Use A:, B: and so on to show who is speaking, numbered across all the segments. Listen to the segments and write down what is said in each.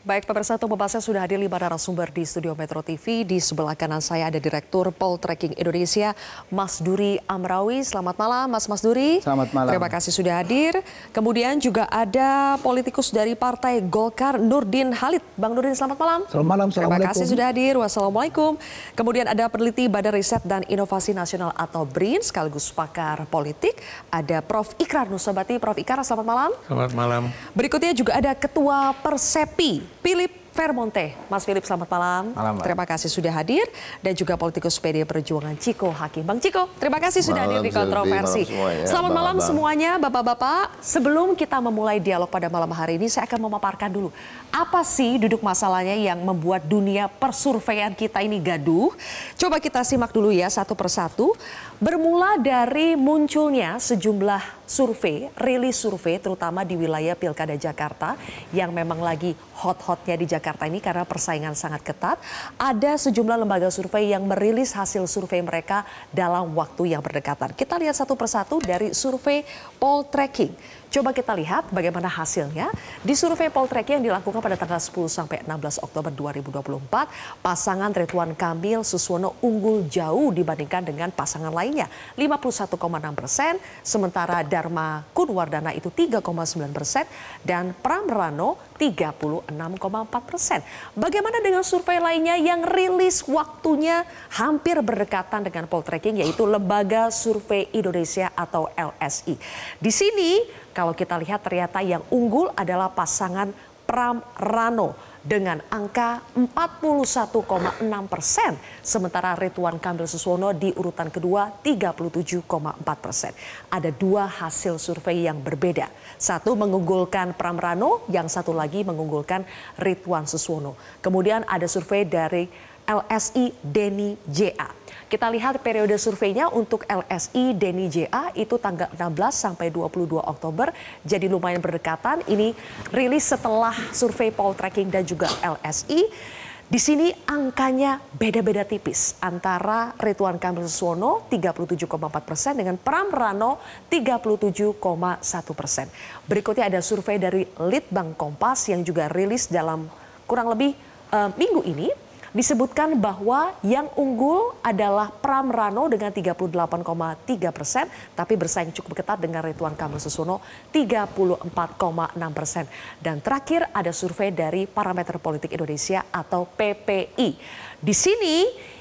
A: Baik, pemirsa untuk membahasnya sudah hadir lima narasumber di studio Metro TV. Di sebelah kanan saya ada Direktur Poltreking Indonesia, Mas Duri Amrawi. Selamat malam, Mas Mas Duri. Selamat malam. Terima kasih sudah hadir. Kemudian juga ada politikus dari Partai Golkar, Nurdin Halid. Bang Nurdin, selamat malam. Selamat malam, Terima kasih sudah hadir. Wassalamualaikum. Kemudian ada peneliti Badan Riset dan Inovasi Nasional atau BRIN, sekaligus pakar politik. Ada Prof. Ikrar Nusabati. Prof. Ikrar, selamat malam. Selamat malam. Berikutnya juga ada Ketua Persepi Philip Vermonte. Mas Philip, selamat malam. malam terima kasih sudah hadir dan juga politikus PD Perjuangan Ciko Hakim. Bang Ciko, terima kasih sudah malam, hadir di kontroversi. Ya, malam semua, Selamat malam, malam semuanya, Bapak-bapak. Sebelum kita memulai dialog pada malam hari ini, saya akan memaparkan dulu apa sih duduk masalahnya yang membuat dunia persurveian kita ini gaduh. Coba kita simak dulu ya satu persatu. Bermula dari munculnya sejumlah survei, rilis survei terutama di wilayah Pilkada Jakarta yang memang lagi hot-hotnya di Jakarta ini karena persaingan sangat ketat. Ada sejumlah lembaga survei yang merilis hasil survei mereka dalam waktu yang berdekatan. Kita lihat satu persatu dari survei poll tracking. Coba kita lihat bagaimana hasilnya. Di survei poll tracking yang dilakukan pada tanggal 10 sampai 16 Oktober 2024, pasangan Ridwan Kamil Suswono unggul jauh dibandingkan dengan pasangan lainnya, 51,6 persen. Sementara dari Dharma Kunwardana itu 3,9 persen dan Pram Rano 36,4 persen. Bagaimana dengan survei lainnya yang rilis waktunya hampir berdekatan dengan poltreking yaitu Lembaga Survei Indonesia atau LSI. Di sini kalau kita lihat ternyata yang unggul adalah pasangan Pram Rano dengan angka 41,6 persen. Sementara Rituan Kamil Suswono di urutan kedua 37,4 persen. Ada dua hasil survei yang berbeda. Satu mengunggulkan Pramrano, yang satu lagi mengunggulkan Rituan Suswono. Kemudian ada survei dari LSI Denny JA. Kita lihat periode surveinya untuk LSI Denny JA itu tanggal 16 sampai 22 Oktober. Jadi lumayan berdekatan. Ini rilis setelah survei poll tracking dan juga LSI. Di sini angkanya beda-beda tipis antara Rituan Kamil Suwono 37,4 persen dengan Pram Rano 37,1 persen. Berikutnya ada survei dari Litbang Kompas yang juga rilis dalam kurang lebih uh, minggu ini disebutkan bahwa yang unggul adalah Pram Rano dengan 38,3 persen, tapi bersaing cukup ketat dengan Rituan Kamil Susono 34,6 persen. Dan terakhir ada survei dari Parameter Politik Indonesia atau PPI. Di sini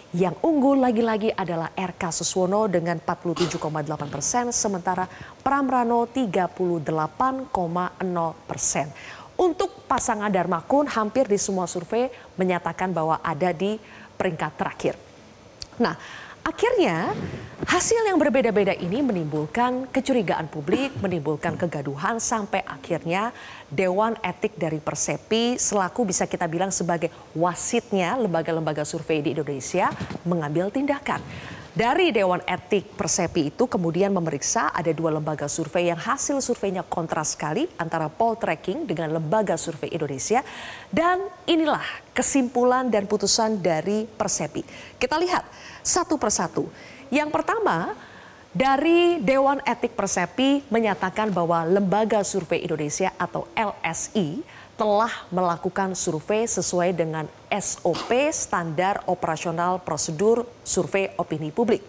A: yang unggul lagi-lagi adalah RK Suswono dengan 47,8 persen, sementara Pram Pramrano 38,0 persen. Untuk pasangan Dharma Kun hampir di semua survei menyatakan bahwa ada di peringkat terakhir. Nah, akhirnya hasil yang berbeda-beda ini menimbulkan kecurigaan publik, menimbulkan kegaduhan sampai akhirnya Dewan Etik dari Persepi selaku bisa kita bilang sebagai wasitnya lembaga-lembaga survei di Indonesia mengambil tindakan. Dari Dewan Etik Persepi itu kemudian memeriksa ada dua lembaga survei yang hasil surveinya kontras sekali antara poll tracking dengan Lembaga Survei Indonesia. Dan inilah kesimpulan dan putusan dari Persepi. Kita lihat satu persatu. Yang pertama, dari Dewan Etik Persepi menyatakan bahwa Lembaga Survei Indonesia atau LSI telah melakukan survei sesuai dengan SOP standar operasional prosedur survei opini publik.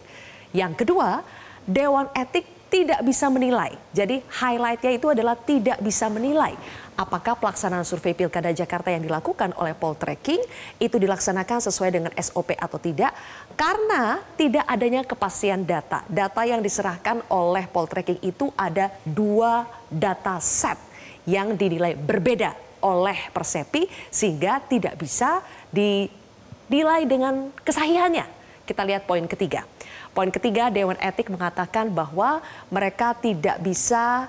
A: Yang kedua, Dewan Etik tidak bisa menilai. Jadi highlightnya itu adalah tidak bisa menilai apakah pelaksanaan survei Pilkada Jakarta yang dilakukan oleh Poltreking itu dilaksanakan sesuai dengan SOP atau tidak karena tidak adanya kepastian data. Data yang diserahkan oleh Poltreking itu ada dua data set yang dinilai berbeda oleh Persepi sehingga tidak bisa dinilai dengan kesahihannya. Kita lihat poin ketiga. Poin ketiga Dewan Etik mengatakan bahwa mereka tidak bisa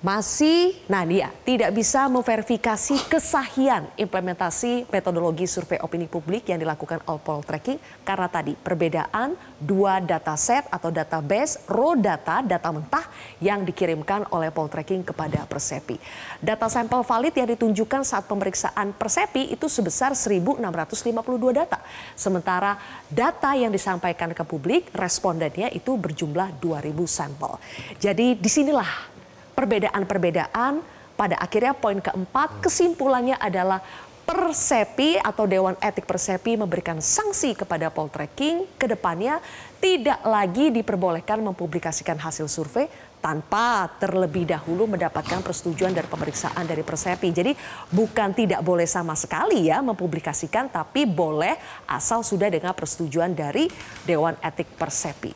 A: masih nah dia tidak bisa memverifikasi kesahian implementasi metodologi survei opini publik yang dilakukan all poll tracking karena tadi perbedaan dua data set atau database raw data data mentah yang dikirimkan oleh poll tracking kepada Persepi. Data sampel valid yang ditunjukkan saat pemeriksaan Persepi itu sebesar 1652 data. Sementara data yang disampaikan ke publik respondennya itu berjumlah 2000 sampel. Jadi disinilah perbedaan-perbedaan pada akhirnya poin keempat kesimpulannya adalah Persepi atau Dewan Etik Persepi memberikan sanksi kepada Poltreking kedepannya tidak lagi diperbolehkan mempublikasikan hasil survei tanpa terlebih dahulu mendapatkan persetujuan dari pemeriksaan dari Persepi. Jadi bukan tidak boleh sama sekali ya mempublikasikan tapi boleh asal sudah dengan persetujuan dari Dewan Etik Persepi.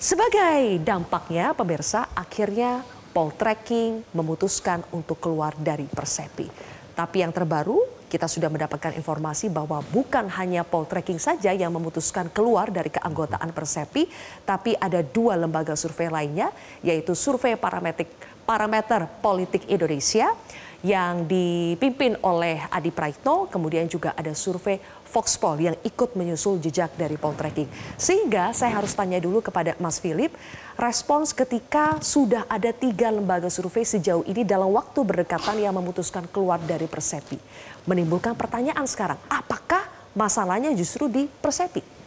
A: Sebagai dampaknya pemirsa akhirnya Poltreking memutuskan untuk keluar dari Persepi. Tapi yang terbaru, kita sudah mendapatkan informasi bahwa bukan hanya Poltreking saja yang memutuskan keluar dari keanggotaan Persepi, tapi ada dua lembaga survei lainnya, yaitu Survei Parametrik, Parameter Politik Indonesia yang dipimpin oleh Adi Praitno, kemudian juga ada survei Foxpol yang ikut menyusul jejak dari poltreking. Sehingga saya harus tanya dulu kepada Mas Philip, respons ketika sudah ada tiga lembaga survei sejauh ini dalam waktu berdekatan yang memutuskan keluar dari Persepi. Menimbulkan pertanyaan sekarang, apakah masalahnya justru di Persepi?